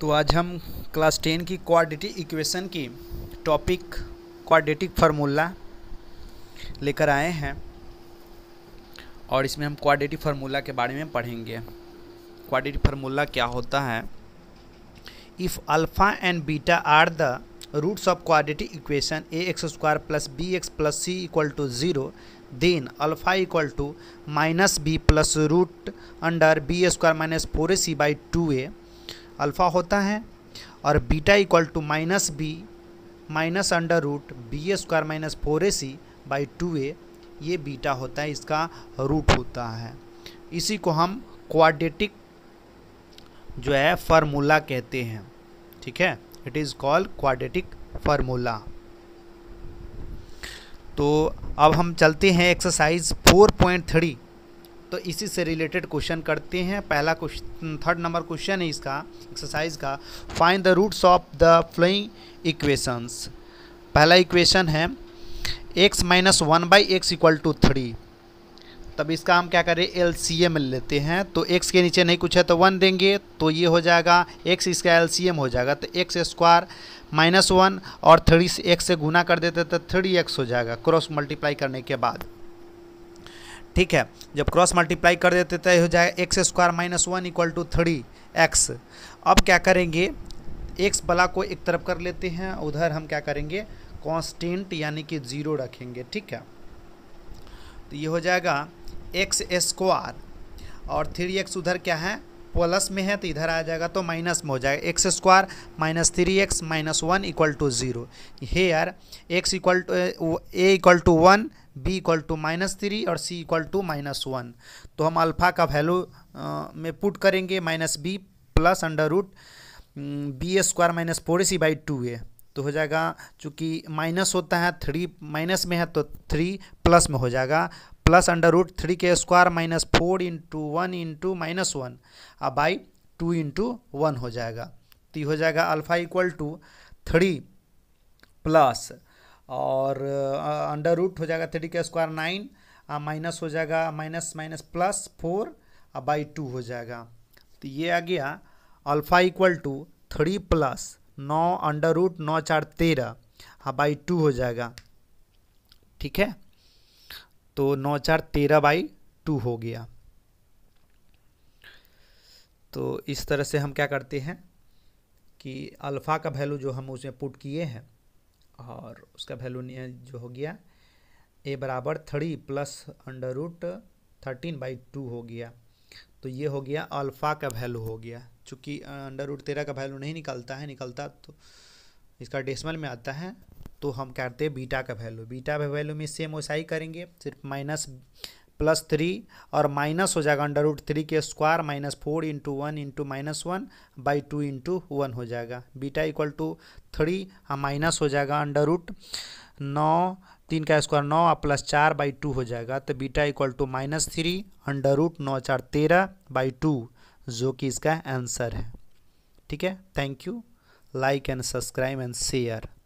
तो आज हम क्लास टेन की क्वाड्रेटिक इक्वेशन की टॉपिक क्वाड्रेटिक फार्मूला लेकर आए हैं और इसमें हम क्वाड्रेटिक फार्मूला के बारे में पढ़ेंगे क्वाड्रेटिक फार्मूला क्या होता है if alpha and beta are the roots of quadratic equation a x square plus b x plus c equal to zero then alpha equal to minus b plus root under b square minus four a c by two a alpha होता है और beta equal to minus b minus under root b a square minus four a c by two a ये beta होता है इसका root होता है इसी को हम क्वाडेटिक जो है फार्मूला कहते हैं ठीक है it is called quadratic formula तो अब हम चलते हैं एक्सरसाइज फोर पॉइंट थ्री तो इसी से रिलेटेड क्वेश्चन करते हैं पहला क्वेश्चन थर्ड नंबर क्वेश्चन है इसका एक्सरसाइज का find the roots of the following equations पहला इक्वेशन है x minus one by x equal to three तब इसका हम क्या करें एल सी एम लेते हैं तो एक्स के नीचे नहीं कुछ है तो वन देंगे तो ये हो जाएगा एक्स इसका एल सी एम हो जाएगा तो एक्स स्क्वायर माइनस वन और थ्री से एक्स से गुना कर देते तो थ्री एक्स हो जाएगा क्रॉस मल्टीप्लाई करने के बाद ठीक है जब क्रॉस मल्टीप्लाई कर देते तय हो जाएगा x square minus one equal to three x अब क्या करेंगे एक्स वाला को एक तरफ कर लेते हैं उधर हम क्या करेंगे कॉन्स्टेंट यानी कि ज़ीरो रखेंगे ठीक है तो ये हो जाएगा एक्स स्क्वायर और थ्री एक्स उधर क्या है प्लस में है तो इधर आ जाएगा तो माइनस में हो जाएगा x square minus three x minus one equal to zero here x equal to a equal to one b equal to minus three और c equal to minus one तो हम अल्फ़ा का वैल्यू में put करेंगे minus b plus under root b square minus four a c by two a तो हो जाएगा चूँकि माइनस होता है थ्री माइनस में है तो थ्री प्लस में हो जाएगा प्लस अंडर रूट थ्री के square minus four into one into minus one और बाई टू इंटू वन हो जाएगा तो ये हो जाएगा alpha equal to three plus और अंडर रूट हो जाएगा थर्टी का स्क्वायर नाइन माइनस हो जाएगा minus minus plus four by two हो जाएगा तो ये आ गया alpha equal to three plus नौ अंडर रूट नौ चार तेरह हाँ बाई टू हो जाएगा ठीक है तो नौ चार तेरह बाई टू हो गया तो इस तरह से हम क्या करते हैं कि अल्फ़ा का वैल्यू जो हम उसमें पुट किए हैं और उसका वैल्यू जो हो गया ए बराबर three plus under root thirteen by two हो गया तो ये हो गया अल्फ़ा का वैल्यू हो गया चूँकि अंडर रूट तेरह का वैल्यू नहीं निकलता है निकलता तो इसका डेसिमल में आता है तो हम करते हैं बीटा का वैल्यू बीटा का वैल्यू में सेम वैसा ही करेंगे सिर्फ माइनस प्लस थ्री और माइनस हो जाएगा अंडर रूट थ्री के square minus four into one into minus one by two into one हो जाएगा बीटा इक्वल टू थ्री और माइनस हो जाएगा अंडर रूट नौ तीन का स्क्वायर नौ और हाँ, प्लस चार बाई टू हो जाएगा तो beta equal to minus three under root नौ चार तेरह बाई टू जो कि इसका आंसर है ठीक है thank you like and subscribe and share